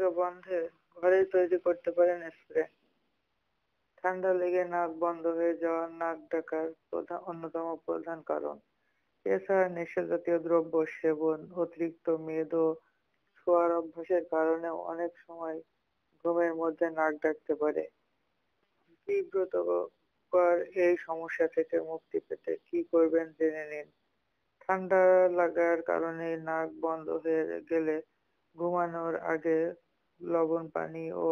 থাকা বন্ধে ঘরেই তৈরি করতে পারেন স্প্রে ঠান্ডা লেগে নাক বন্ধ হয়ে যাওয়া নাক ডাকার প্রধান অন্যতম প্রধান কারণ এছাড়া নেশা জাতীয় দ্রব্য সেবন অতিরিক্ত মেদ ও শোয়ার অভ্যাসের কারণে অনেক সময় ঘুমের মধ্যে নাক ডাকতে পারে তীব্রতর এই সমস্যা থেকে মুক্তি পেতে কি করবেন জেনে নিন ঠান্ডা লাগার কারণে নাক বন্ধ হয়ে গেলে ঘুমানোর আগে লবণ পানি ও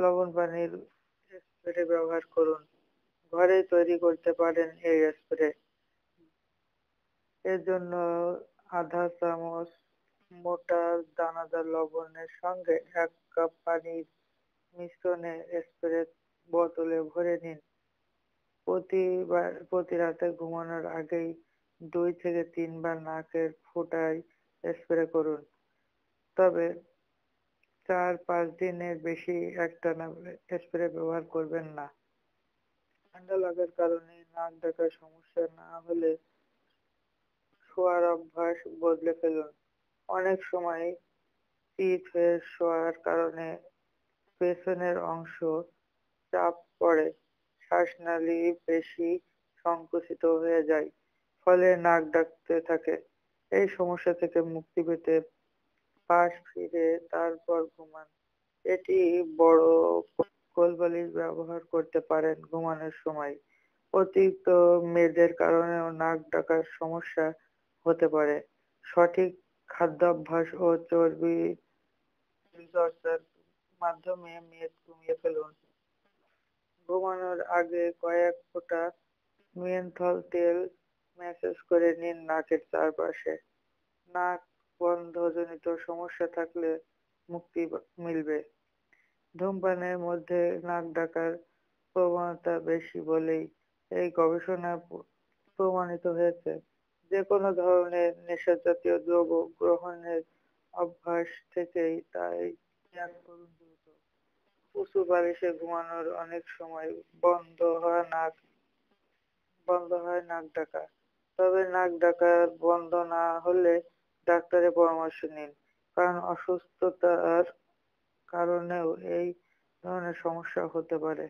লবণ পানির স্প্রে ব্যবহার করুন ঘরে তৈরি করতে পারেন এই স্প্রে এর জন্য আধা চামচ মোটা দানাদার লবণের সঙ্গে এক কাপ পানির মিশ্রণে স্প্রে বোতলে ভরে নিন প্রতিবার প্রতি রাতে ঘুমানোর আগেই দুই থেকে তিনবার নাকের ফোটায় স্প্রে করুন তবে চার পাঁচ দিনের বেশি একটানা স্প্রে ব্যবহার করবেন না ঠান্ডা লাগার কারণে নাক ডাকার সমস্যা না হলে শোয়ার অভ্যাস বদলে ফেলুন অনেক সময় পিঠ হয়ে শোয়ার কারণে পেছনের অংশ চাপ পড়ে শ্বাসনালী বেশি সংকুচিত হয়ে যায় ফলে নাক ডাকতে থাকে এই সমস্যা থেকে মুক্তি পেতে পাশ ফিরে তারপর ঘুমান এটি বড় কোলবালিশ ব্যবহার করতে পারেন ঘুমানোর সময় অতিরিক্ত মেয়েদের কারণেও নাক ডাকার সমস্যা হতে পারে সঠিক খাদ্যাভ্যাস ও চর্বি চর্চার মাধ্যমে মেদ কমিয়ে ফেলুন ঘুমানোর আগে কয়েক ফোঁটা মেন্থল তেল ম্যাসেজ করে নিন নাকের চারপাশে নাক বন্ধজনিত সমস্যা থাকলে মুক্তি মিলবে ধূমপানের মধ্যে নাক ডাকার প্রবণতা বেশি বলেই এই গবেষণা প্রমাণিত হয়েছে যে কোনো ধরনের নেশা জাতীয় দ্রব্য গ্রহণের অভ্যাস থেকেই তাই ত্যাগ করুন দ্রুত উঁচু বালিশে ঘুমানোর অনেক সময় বন্ধ হয় নাক বন্ধ হয় নাক ডাকা তবে নাক ডাকা বন্ধ না হলে ডাক্তারের পরামর্শ নিন কারণ অসুস্থতার কারণেও এই ধরনের সমস্যা হতে পারে